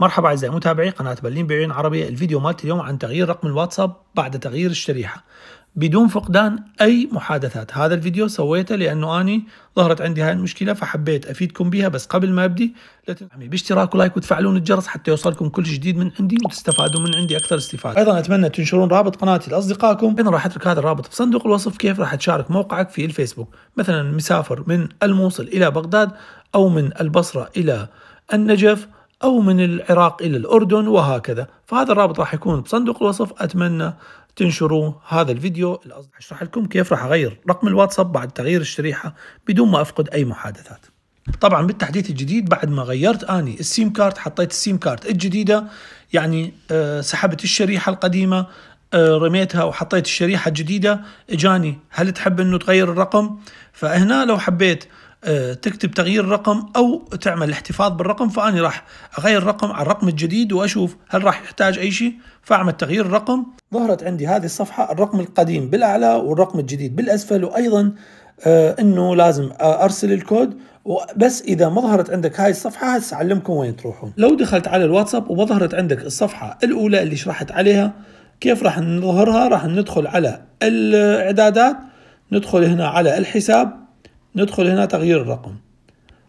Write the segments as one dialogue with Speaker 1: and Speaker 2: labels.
Speaker 1: مرحبا اعزائي متابعي قناه برلين بيعين عربيه الفيديو مالت اليوم عن تغيير رقم الواتساب بعد تغيير الشريحه بدون فقدان اي محادثات هذا الفيديو سويته لانه اني ظهرت عندي هاي المشكله فحبيت افيدكم بها بس قبل ما ابدي لا تنسوا باشتراك ولايك وتفعلون الجرس حتى يوصلكم كل جديد من عندي وتستفادوا من عندي اكثر استفاده ايضا اتمنى تنشرون رابط قناتي لاصدقائكم ايضا راح اترك هذا الرابط في صندوق الوصف كيف راح تشارك موقعك في الفيسبوك مثلا مسافر من الموصل الى بغداد او من البصره الى النجف أو من العراق إلى الأردن وهكذا فهذا الرابط راح يكون بصندوق الوصف أتمنى تنشروا هذا الفيديو أشرح لكم كيف راح أغير رقم الواتساب بعد تغيير الشريحة بدون ما أفقد أي محادثات طبعا بالتحديث الجديد بعد ما غيرت اني السيم كارت حطيت السيم كارت الجديده يعني آه، سحبت الشريحه القديمه آه، رميتها وحطيت الشريحه الجديده اجاني هل تحب انه تغير الرقم فهنا لو حبيت آه، تكتب تغيير رقم او تعمل احتفاظ بالرقم فاني راح اغير الرقم على الرقم الجديد واشوف هل راح يحتاج اي شيء فاعمل تغيير الرقم ظهرت عندي هذه الصفحه الرقم القديم بالاعلى والرقم الجديد بالاسفل وايضا آه، انه لازم آه، ارسل الكود وبس اذا ما ظهرت عندك هاي الصفحه هسه اعلمكم وين تروحون لو دخلت على الواتساب وما ظهرت عندك الصفحه الاولى اللي شرحت عليها كيف راح نظهرها راح ندخل على الاعدادات ندخل هنا على الحساب ندخل هنا تغيير الرقم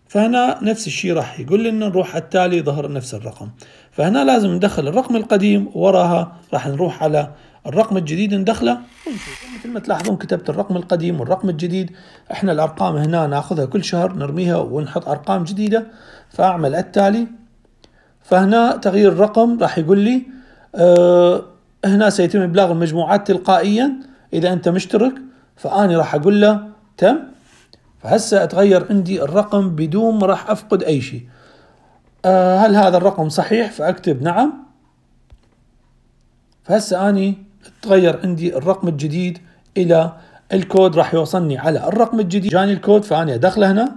Speaker 1: فهنا نفس الشيء راح يقول لنا نروح على التالي ظهر نفس الرقم فهنا لازم ندخل الرقم القديم وراها راح نروح على الرقم الجديد ندخله مثل ما تلاحظون كتبت الرقم القديم والرقم الجديد احنا الارقام هنا ناخذها كل شهر نرميها ونحط ارقام جديده فاعمل التالي فهنا تغيير الرقم راح يقول لي اه هنا سيتم ابلاغ المجموعات تلقائيا اذا انت مشترك فاني راح اقول له تم فهسه اتغير عندي الرقم بدون ما راح افقد اي شيء أه هل هذا الرقم صحيح فاكتب نعم فهسه اني تغير عندي الرقم الجديد الى الكود راح يوصلني على الرقم الجديد جاني الكود فاني ادخله هنا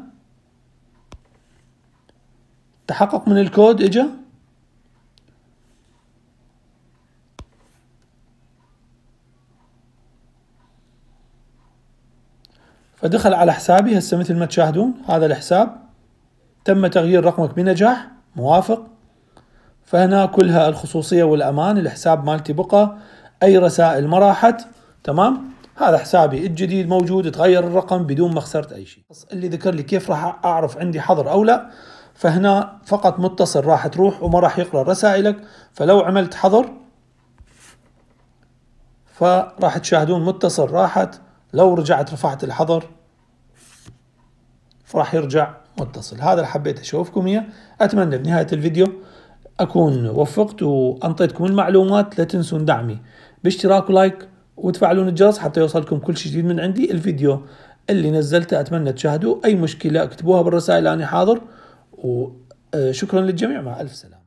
Speaker 1: تحقق من الكود اجا فدخل على حسابي هسه مثل ما تشاهدون هذا الحساب تم تغيير رقمك بنجاح موافق فهنا كلها الخصوصية والأمان الحساب مالتي بقى أي رسائل ما راحت تمام هذا حسابي الجديد موجود تغير الرقم بدون ما خسرت أي شيء اللي ذكر لي كيف راح أعرف عندي حظر أو لا فهنا فقط متصل راح تروح وما راح يقرأ رسائلك فلو عملت حظر فراح تشاهدون متصل راحت لو رجعت رفعت الحظر فراح يرجع متصل هذا اللي حبيت اشوفكم اياه اتمنى بنهايه الفيديو اكون وفقت وانطيتكم المعلومات لا تنسون دعمي باشتراك ولايك وتفعلون الجرس حتى يوصلكم كل شيء جديد من عندي الفيديو اللي نزلته اتمنى تشاهدوه اي مشكله اكتبوها بالرسائل انا حاضر وشكرا آه، للجميع مع الف سلامه